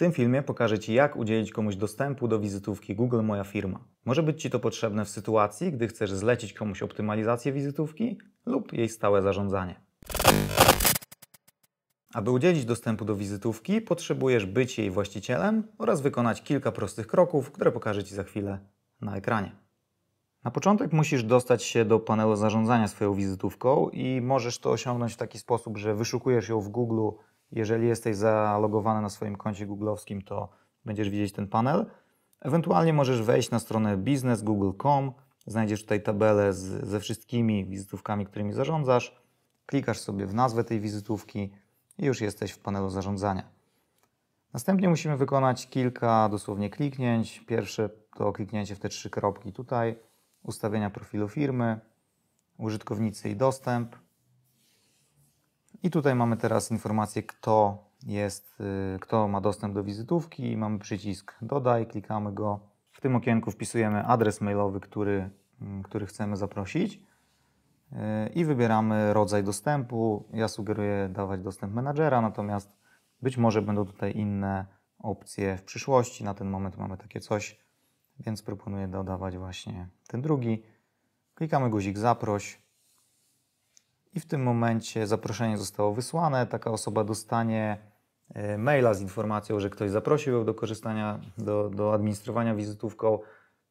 W tym filmie pokażę Ci, jak udzielić komuś dostępu do wizytówki Google Moja Firma. Może być Ci to potrzebne w sytuacji, gdy chcesz zlecić komuś optymalizację wizytówki lub jej stałe zarządzanie. Aby udzielić dostępu do wizytówki, potrzebujesz być jej właścicielem oraz wykonać kilka prostych kroków, które pokażę Ci za chwilę na ekranie. Na początek musisz dostać się do panelu zarządzania swoją wizytówką i możesz to osiągnąć w taki sposób, że wyszukujesz ją w Google jeżeli jesteś zalogowany na swoim koncie googlowskim, to będziesz widzieć ten panel. Ewentualnie możesz wejść na stronę biznesgoogle.com, znajdziesz tutaj tabelę z, ze wszystkimi wizytówkami, którymi zarządzasz. Klikasz sobie w nazwę tej wizytówki i już jesteś w panelu zarządzania. Następnie musimy wykonać kilka dosłownie kliknięć. Pierwsze to kliknięcie w te trzy kropki tutaj, ustawienia profilu firmy, użytkownicy i dostęp. I tutaj mamy teraz informację, kto jest, y, kto ma dostęp do wizytówki. Mamy przycisk dodaj, klikamy go. W tym okienku wpisujemy adres mailowy, który, mm, który chcemy zaprosić y, i wybieramy rodzaj dostępu. Ja sugeruję dawać dostęp menadżera, natomiast być może będą tutaj inne opcje w przyszłości. Na ten moment mamy takie coś, więc proponuję dodawać właśnie ten drugi. Klikamy guzik zaproś i w tym momencie zaproszenie zostało wysłane. Taka osoba dostanie e, maila z informacją, że ktoś zaprosił ją do korzystania, do, do administrowania wizytówką.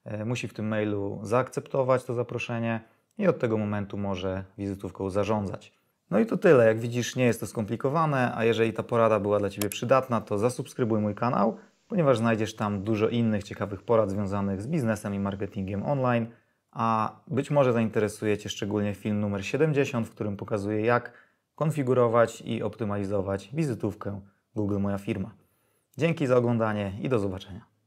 E, musi w tym mailu zaakceptować to zaproszenie i od tego momentu może wizytówką zarządzać. No i to tyle. Jak widzisz, nie jest to skomplikowane, a jeżeli ta porada była dla Ciebie przydatna, to zasubskrybuj mój kanał, ponieważ znajdziesz tam dużo innych ciekawych porad związanych z biznesem i marketingiem online a być może zainteresuje Cię szczególnie film numer 70, w którym pokazuję jak konfigurować i optymalizować wizytówkę Google Moja Firma. Dzięki za oglądanie i do zobaczenia.